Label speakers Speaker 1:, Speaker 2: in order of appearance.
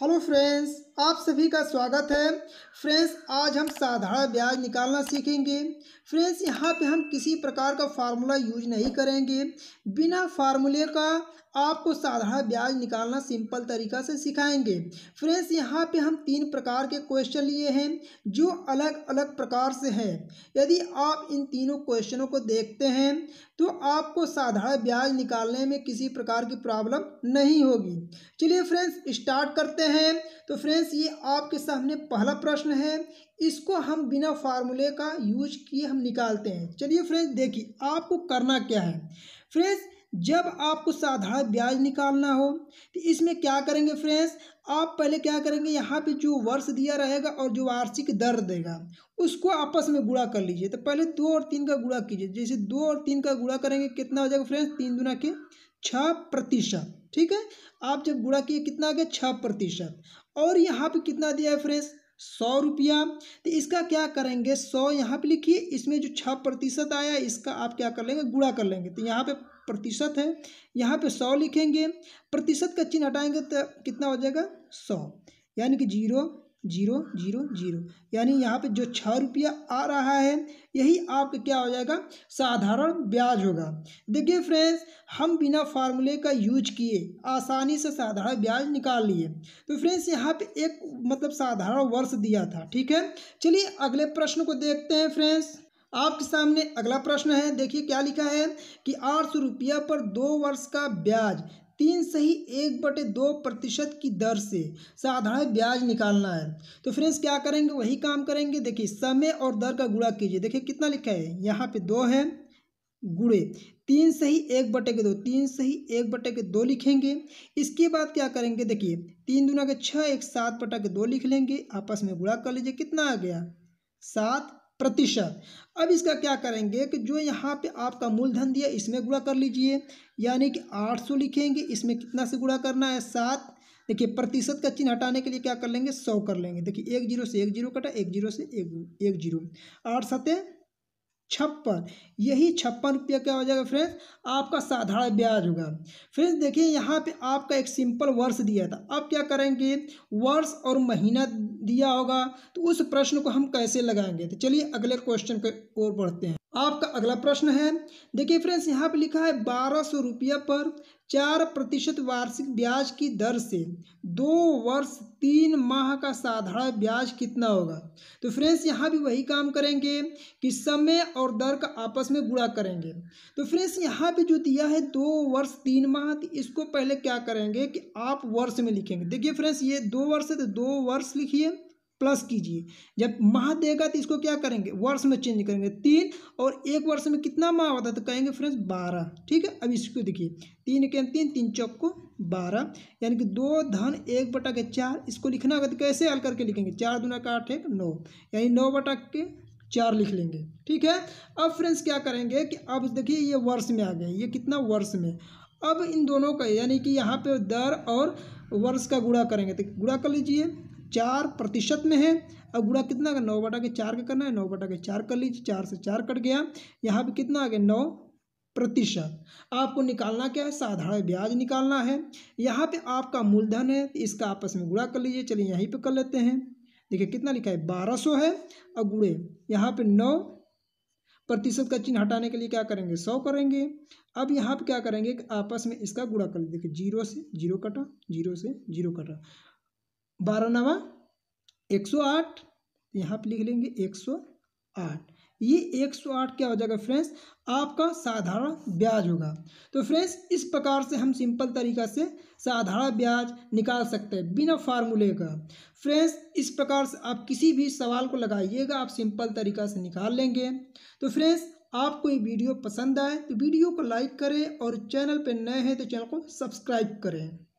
Speaker 1: hello friends आप सभी का स्वागत है फ्रेंड्स आज हम साधारण ब्याज निकालना सीखेंगे फ्रेंड्स यहाँ पे हम किसी प्रकार का फार्मूला यूज नहीं करेंगे बिना फार्मूले का आपको साधारण ब्याज निकालना सिंपल तरीका से सिखाएंगे फ्रेंड्स यहाँ पे हम तीन प्रकार के क्वेश्चन लिए हैं जो अलग अलग प्रकार से हैं यदि आप इन तीनों क्वेश्चनों को देखते हैं तो आपको साधारण ब्याज निकालने में किसी प्रकार की प्रॉब्लम नहीं होगी चलिए फ्रेंड्स स्टार्ट करते हैं तो फ्रेंड्स स्टूडेंट्स ये आपके सामने पहला प्रश्न है इसको हम बिना फार्मूले का यूज किए हम निकालते हैं चलिए फ्रेंड्स देखिए आपको करना क्या है फ्रेंड्स जब आपको साधारण ब्याज निकालना हो तो इसमें क्या करेंगे फ्रेंड्स आप पहले क्या करेंगे यहाँ पे जो वर्ष दिया रहेगा और जो वार्षिक दर देगा उसको आपस में गुणा कर लीजिए तो पहले दो और तीन का गुणा कीजिए जैसे दो और तीन का गुणा करेंगे कितना हो जाएगा फ्रेंड्स तीन दुना के छ प्रतिशत ठीक है आप जब गुणा किए कितना आ गया छः प्रतिशत और यहाँ पे कितना दिया है फ्रेंड्स सौ रुपया तो इसका क्या करेंगे सौ यहाँ पे लिखिए इसमें जो छः प्रतिशत आया इसका आप क्या कर लेंगे गुणा कर लेंगे तो यहाँ पे प्रतिशत है यहाँ पे सौ लिखेंगे प्रतिशत का चिन्ह हटाएंगे तो कितना हो जाएगा सौ यानी कि जीरो जीरो जीरो जीरो यानी यहाँ पे जो छः रुपया आ रहा है यही आपका क्या हो जाएगा साधारण ब्याज होगा देखिए फ्रेंड्स हम बिना फार्मूले का यूज किए आसानी से साधारण ब्याज निकाल लिए तो फ्रेंड्स यहाँ पे एक मतलब साधारण वर्ष दिया था ठीक है चलिए अगले प्रश्न को देखते हैं फ्रेंड्स आपके सामने अगला प्रश्न है देखिए क्या लिखा है कि आठ सौ रुपया पर दो वर्ष का ब्याज तीन सही एक बटे दो प्रतिशत की दर से साधारण ब्याज निकालना है तो फ्रेंड्स क्या करेंगे वही काम करेंगे देखिए समय और दर का गुणा कीजिए देखिए कितना लिखा है यहाँ पे दो है गुड़े तीन सही एक बटे के दो तीन सही एक बटे के दो लिखेंगे इसके बाद क्या करेंगे देखिए तीन दुना के छः एक सात बटा के दो लिख लेंगे आपस में गुड़ा कर लीजिए कितना आ गया सात प्रतिशत अब इसका क्या करेंगे कि जो यहाँ पे आपका मूलधन दिया इसमें गुणा कर लीजिए यानी कि आठ सौ लिखेंगे इसमें कितना से गुणा करना है सात देखिए प्रतिशत का चिन्ह हटाने के लिए क्या कर लेंगे सौ कर लेंगे देखिए एक जीरो से एक जीरो कटा एक जीरो से एक एक जीरो आठ सतें छप्पन यही छप्पन रुपया क्या हो जाएगा फ्रेंड्स आपका साधारण ब्याज होगा फ्रेंड्स देखिए यहाँ पे आपका एक सिंपल वर्ष दिया था अब क्या करेंगे वर्ष और महीना दिया होगा तो उस प्रश्न को हम कैसे लगाएंगे तो चलिए अगले क्वेश्चन की ओर बढ़ते हैं आपका अगला प्रश्न है देखिए फ्रेंड्स यहाँ पे लिखा है बारह सौ रुपये पर चार प्रतिशत वार्षिक ब्याज की दर से दो वर्ष तीन माह का साधारण ब्याज कितना होगा तो फ्रेंड्स यहाँ भी वही काम करेंगे कि समय और दर का आपस में गुणा करेंगे तो फ्रेंड्स यहाँ पे जो दिया है दो वर्ष तीन माह तो इसको पहले क्या करेंगे कि आप वर्ष में लिखेंगे देखिए फ्रेंड्स ये दो वर्ष है तो दो वर्ष लिखिए प्लस कीजिए जब माह देगा तो इसको क्या करेंगे वर्ष में चेंज करेंगे तीन और एक वर्ष में कितना माह होता है तो कहेंगे फ्रेंड्स बारह ठीक है अब इसको देखिए तीन के तीन तीन चौक को बारह यानी कि दो धन एक बटा के चार इसको लिखना होगा तो कैसे हल करके लिखेंगे चार दुना का आठ एक नौ यानी नौ बटा के चार लिख लेंगे ठीक है अब फ्रेंड्स क्या करेंगे कि अब देखिए ये वर्ष में आ गए ये कितना वर्ष में अब इन दोनों का यानी कि यहाँ पे दर और वर्ष का गुड़ा करेंगे तो गुड़ा कर लीजिए चार प्रतिशत में है अब गुड़ा कितना का नौ बटा के चार का करना है नौ बटा के चार कर लीजिए चार से चार कट गया यहाँ पे कितना आ गया नौ प्रतिशत आपको निकालना क्या है साधारण ब्याज निकालना है यहाँ पे आपका मूलधन है तो इसका आपस में गुड़ा कर लीजिए चलिए यहीं पे कर लेते हैं देखिए कितना लिखा है बारह सौ है और गुड़े यहाँ पे नौ प्रतिशत का चिन्ह हटाने के लिए क्या करेंगे सौ करेंगे अब यहाँ पे क्या करेंगे आपस में इसका गुड़ा कर देखिए जीरो से जीरो कटा जीरो से जीरो कटा बारह नवा एक सौ आठ यहाँ पर लिख लेंगे एक सौ आठ ये एक सौ आठ क्या हो जाएगा फ्रेंड्स आपका साधारण ब्याज होगा तो फ्रेंड्स इस प्रकार से हम सिंपल तरीका से साधारण ब्याज निकाल सकते हैं बिना फार्मूले का फ्रेंड्स इस प्रकार से आप किसी भी सवाल को लगाइएगा आप सिंपल तरीका से निकाल लेंगे तो फ्रेंड्स आपको ये वीडियो पसंद आए तो वीडियो को लाइक करें और चैनल पर नए हैं तो चैनल को सब्सक्राइब करें